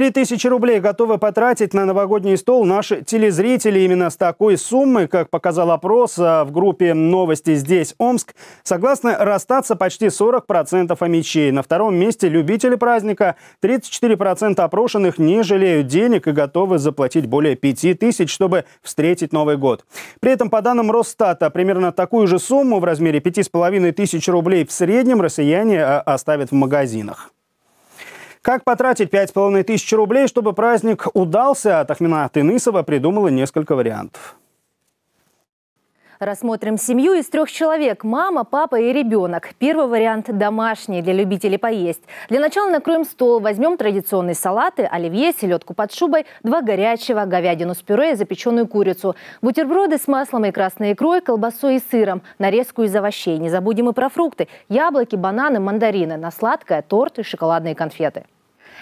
3000 рублей готовы потратить на новогодний стол наши телезрители. Именно с такой суммы, как показал опрос а, в группе «Новости здесь Омск», согласны расстаться почти 40% омичей. На втором месте любители праздника. 34% опрошенных не жалеют денег и готовы заплатить более 5000, чтобы встретить Новый год. При этом, по данным Росстата, примерно такую же сумму в размере 5500 рублей в среднем россияне а, оставят в магазинах. Как потратить 5,5 тысяч рублей, чтобы праздник удался, Тахмина Тынысова придумала несколько вариантов. Рассмотрим семью из трех человек – мама, папа и ребенок. Первый вариант – домашний, для любителей поесть. Для начала накроем стол, возьмем традиционные салаты, оливье, селедку под шубой, два горячего, говядину с пюре и запеченную курицу, бутерброды с маслом и красной икрой, колбасой и сыром, нарезку из овощей. Не забудем и про фрукты – яблоки, бананы, мандарины, на сладкое – торт и шоколадные конфеты.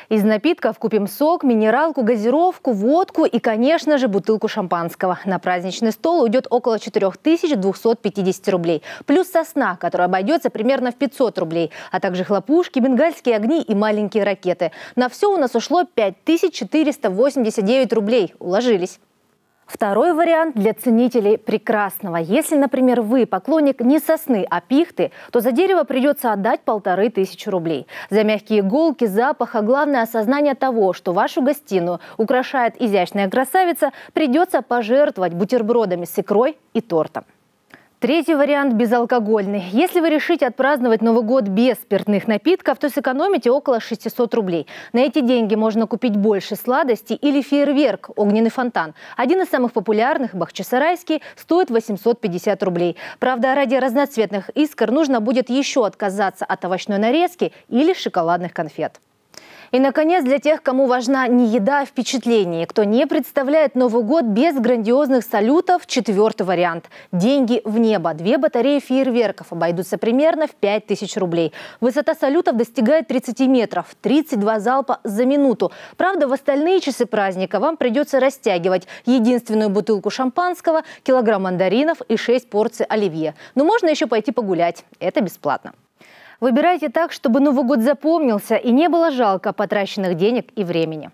Из напитков купим сок, минералку, газировку, водку и, конечно же, бутылку шампанского. На праздничный стол уйдет около 4250 рублей. Плюс сосна, которая обойдется примерно в 500 рублей. А также хлопушки, бенгальские огни и маленькие ракеты. На все у нас ушло 5489 рублей. Уложились. Второй вариант для ценителей прекрасного. Если, например, вы поклонник не сосны, а пихты, то за дерево придется отдать полторы тысячи рублей. За мягкие иголки, запах, а главное осознание того, что вашу гостиную украшает изящная красавица, придется пожертвовать бутербродами с икрой и тортом. Третий вариант – безалкогольный. Если вы решите отпраздновать Новый год без спиртных напитков, то сэкономите около 600 рублей. На эти деньги можно купить больше сладостей или фейерверк «Огненный фонтан». Один из самых популярных, бахчисарайский, стоит 850 рублей. Правда, ради разноцветных искр нужно будет еще отказаться от овощной нарезки или шоколадных конфет. И, наконец, для тех, кому важна не еда, а впечатление, кто не представляет Новый год без грандиозных салютов, четвертый вариант. Деньги в небо. Две батареи фейерверков обойдутся примерно в 5000 рублей. Высота салютов достигает 30 метров, 32 залпа за минуту. Правда, в остальные часы праздника вам придется растягивать единственную бутылку шампанского, килограмм мандаринов и 6 порций оливье. Но можно еще пойти погулять. Это бесплатно. Выбирайте так, чтобы Новый год запомнился и не было жалко потраченных денег и времени.